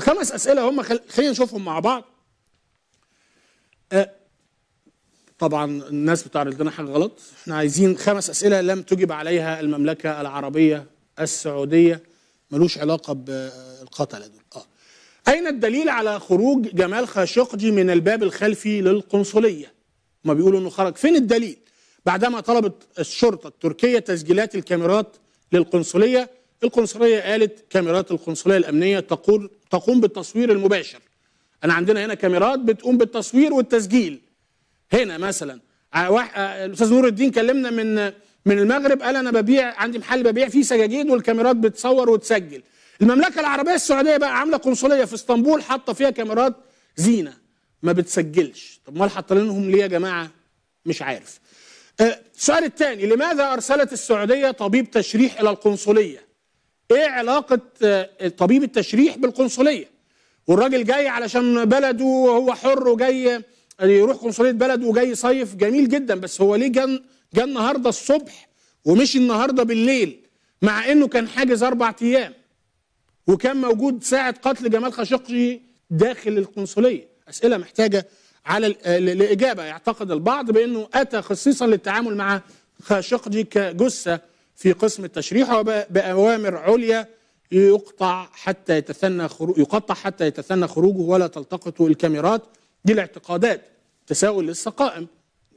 خمس اسئله هم خل... خلينا نشوفهم مع بعض أه، طبعا الناس بتعرض لنا حاجه غلط احنا عايزين خمس اسئله لم تجب عليها المملكه العربيه السعوديه ملوش علاقه بالقتله دول اه اين الدليل على خروج جمال خاشقجي من الباب الخلفي للقنصليه ما بيقولوا انه خرج فين الدليل بعدما طلبت الشرطه التركيه تسجيلات الكاميرات للقنصليه القنصليه قالت كاميرات القنصليه الامنيه تقول تقوم بالتصوير المباشر انا عندنا هنا كاميرات بتقوم بالتصوير والتسجيل هنا مثلا آه، آه، الاستاذ نور الدين كلمنا من من المغرب قال انا ببيع عندي محل ببيع فيه سجاجيد والكاميرات بتصور وتسجل المملكه العربيه السعوديه بقى عامله قنصليه في اسطنبول حاطه فيها كاميرات زينه ما بتسجلش طب امال حاطينهم ليه يا جماعه مش عارف آه، السؤال الثاني لماذا ارسلت السعوديه طبيب تشريح الى القنصليه ايه علاقه آه، طبيب التشريح بالقنصليه والراجل جاي علشان بلده وهو حر وجاي آه، يروح قنصليه بلده وجاي يصيف جميل جدا بس هو ليه جن جا النهارده الصبح ومشي النهارده بالليل مع انه كان حاجز اربع ايام وكان موجود ساعه قتل جمال خاشقجي داخل القنصليه اسئله محتاجه على آه، لاجابه يعتقد البعض بانه اتى خصيصا للتعامل مع خاشقجي كجثه في قسم التشريح وبأوامر عليا يقطع حتى يتثنى خروج يقطع حتى يتثنى خروجه ولا تلتقطه الكاميرات دي الاعتقادات تساؤل لسه قائم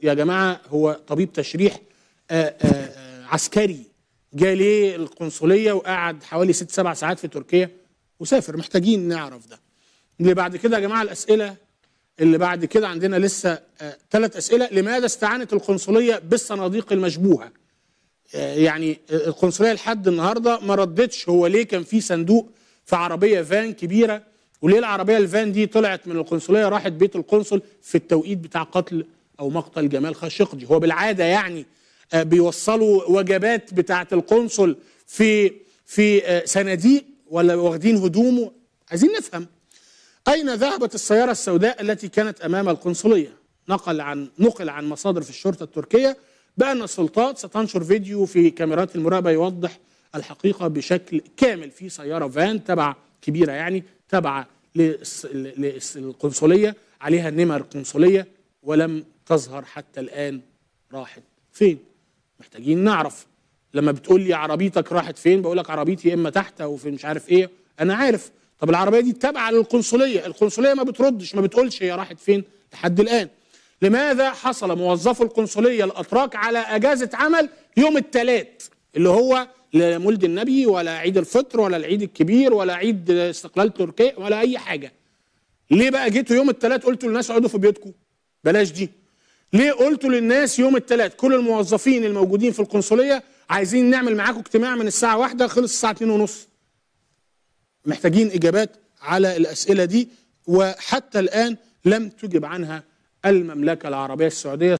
يا جماعه هو طبيب تشريح آآ آآ عسكري جه ليه القنصليه وقعد حوالي ست سبع ساعات في تركيا وسافر محتاجين نعرف ده اللي بعد كده يا جماعه الاسئله اللي بعد كده عندنا لسه ثلاث اسئله لماذا استعانت القنصليه بالصناديق المشبوهه آه، يعني آه، القنصليه لحد النهارده ما ردتش هو ليه كان في صندوق في عربيه فان كبيره وليه العربيه الفان دي طلعت من القنصليه راحت بيت القنصل في التوقيت بتاع قتل او مقتل جمال خاشقجي هو بالعاده يعني آه، بيوصلوا وجبات بتاعه القنصل في في صناديق ولا واخدين هدومه عايزين نفهم اين ذهبت السياره السوداء التي كانت امام القنصليه نقل عن نقل عن مصادر في الشرطه التركيه بأن السلطات ستنشر فيديو في كاميرات المراقبة يوضح الحقيقة بشكل كامل في سيارة فان تبع كبيرة يعني تبع للقنصلية عليها نمر قنصلية ولم تظهر حتى الآن راحت فين محتاجين نعرف لما بتقول لي عربيتك راحت فين بقول لك عربيتي اما تحت او في مش عارف ايه انا عارف طب العربيه دي تابعه للقنصليه القنصليه ما بتردش ما بتقولش هي راحت فين لحد الان لماذا حصل موظفو القنصلية الأتراك على أجازة عمل يوم الثلاث اللي هو لا مولد النبي ولا عيد الفطر ولا العيد الكبير ولا عيد استقلال تركيا ولا أي حاجة ليه بقى جيتوا يوم الثلاث قلتوا للناس اقعدوا في بيوتكم بلاش دي ليه قلتوا للناس يوم الثلاث كل الموظفين الموجودين في القنصلية عايزين نعمل معاكم اجتماع من الساعة واحدة خلص الساعة اتنين ونص محتاجين إجابات على الأسئلة دي وحتى الآن لم تجب عنها المملكة العربية السعودية